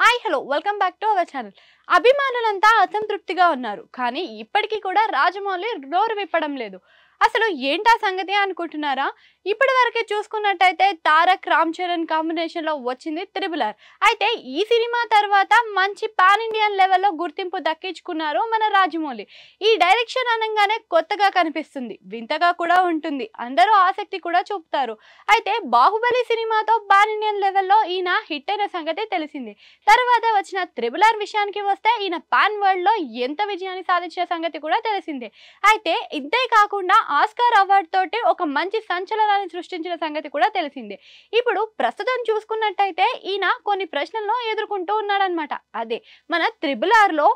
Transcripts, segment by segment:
hi hello welcome back to our channel అభిమానులంతా అసంతృప్తిగా ఉన్నారు కానీ ఇప్పటికీ కూడా రాజమౌళి నోరు విప్పడం లేదు అసలు ఏంటా సంగతి అనుకుంటున్నారా ఇప్పటి వరకే చూసుకున్నట్టయితే తారక్ రామ్ చరణ్ కాంబినేషన్లో వచ్చింది త్రిబుల్ ఆర్ అయితే ఈ సినిమా తర్వాత మంచి పాన్ ఇండియన్ లెవెల్లో గుర్తింపు దక్కించుకున్నారు మన రాజమౌళి ఈ డైరెక్షన్ అనగానే కొత్తగా కనిపిస్తుంది వింతగా కూడా ఉంటుంది అందరూ ఆసక్తి కూడా చూపుతారు అయితే బాహుబలి సినిమాతో పాన్ ఇండియన్ లెవెల్లో ఈయన హిట్ అయిన సంగతి తెలిసింది తర్వాత వచ్చిన త్రిబుల్ ఆర్ విషయానికి వస్తే ఈయన పాన్ వరల్డ్లో ఎంత విజయాన్ని సాధించిన సంగతి కూడా తెలిసిందే అయితే ఇంతే కాకుండా ఆస్కార్ అవార్డ్ తోటి ఒక మంచి సంచలనాన్ని సృష్టించిన సంగతి కూడా తెలిసిందే ఇప్పుడు ప్రస్తుతం చూసుకున్నట్టయితే ఈయన కొన్ని ప్రశ్నలను ఎదుర్కొంటూ ఉన్నాడనమాట అదే మన త్రిబుల్ ఆర్లో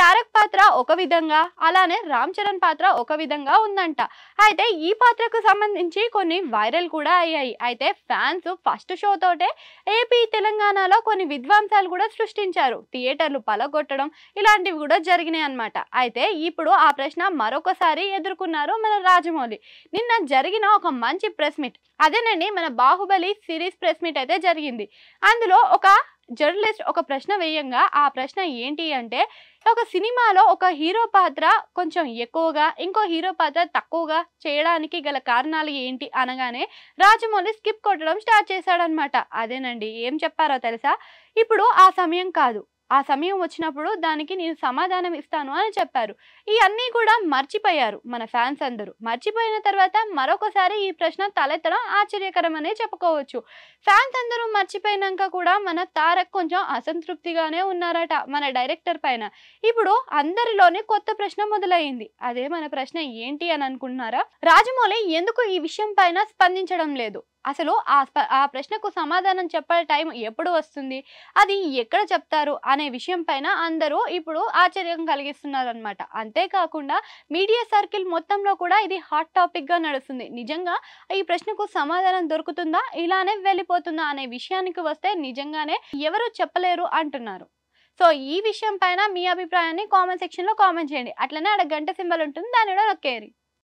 తారక్ పాత్ర ఒక విధంగా అలానే రామ్ చరణ్ పాత్ర ఒక విధంగా ఉందంట అయితే ఈ పాత్రకు సంబంధించి కొన్ని వైరల్ కూడా అయ్యాయి అయితే ఫ్యాన్స్ ఫస్ట్ షోతోటే ఏపీ తెలంగాణలో కొన్ని విద్వాంసాలు కూడా సృష్టించారు థియేటర్లు పలగొట్టడం ఇలాంటివి కూడా జరిగినాయి అనమాట అయితే ఇప్పుడు ఆ ప్రశ్న మరొకసారి ఎదుర్కొన్నారు మన రాజమౌళి నిన్న జరిగిన ఒక మంచి ప్రెస్ మీట్ అదేనండి మన బాహుబలి సిరీస్ ప్రెస్ మీట్ అయితే జరిగింది అందులో ఒక జర్నలిస్ట్ ఒక ప్రశ్న వేయంగా ఆ ప్రశ్న ఏంటి అంటే ఒక సినిమాలో ఒక హీరో పాత్ర కొంచెం ఎక్కువగా ఇంకో హీరో పాత్ర తక్కువగా చేయడానికి గల కారణాలు ఏంటి అనగానే రాజమౌళి స్కిప్ కొట్టడం స్టార్ట్ చేశాడనమాట అదేనండి ఏం చెప్పారో తెలుసా ఇప్పుడు ఆ సమయం కాదు ఆ సమయం వచ్చినప్పుడు దానికి నేను సమాధానం ఇస్తాను అని చెప్పారు ఇవన్నీ కూడా మర్చిపోయారు మన ఫ్యాన్స్ అందరూ మర్చిపోయిన తర్వాత మరొకసారి ఈ ప్రశ్న తలెత్తడం ఆశ్చర్యకరమనే చెప్పుకోవచ్చు ఫ్యాన్స్ అందరూ మర్చిపోయినాక కూడా మన తారక్ కొంచెం అసంతృప్తిగానే ఉన్నారట మన డైరెక్టర్ పైన ఇప్పుడు అందరిలోనే కొత్త ప్రశ్న మొదలైంది అదే మన ప్రశ్న ఏంటి అని అనుకుంటున్నారా రాజమౌళి ఎందుకు ఈ విషయం పైన స్పందించడం లేదు అసలు ఆ ఆ ప్రశ్నకు సమాధానం చెప్పే టైం ఎప్పుడు వస్తుంది అది ఎక్కడ చెప్తారు అనే విషయం పైన అందరూ ఇప్పుడు ఆశ్చర్యం కలిగిస్తున్నారు అనమాట అంతేకాకుండా మీడియా సర్కిల్ మొత్తంలో కూడా ఇది హాట్ టాపిక్గా నడుస్తుంది నిజంగా ఈ ప్రశ్నకు సమాధానం దొరుకుతుందా ఇలానే వెళ్ళిపోతుందా అనే విషయానికి వస్తే నిజంగానే ఎవరు చెప్పలేరు అంటున్నారు సో ఈ విషయం పైన మీ అభిప్రాయాన్ని కామెంట్ సెక్షన్లో కామెంట్ చేయండి అట్లనే అక్కడ గంట సింబల్ ఉంటుంది కూడా నొక్కేరి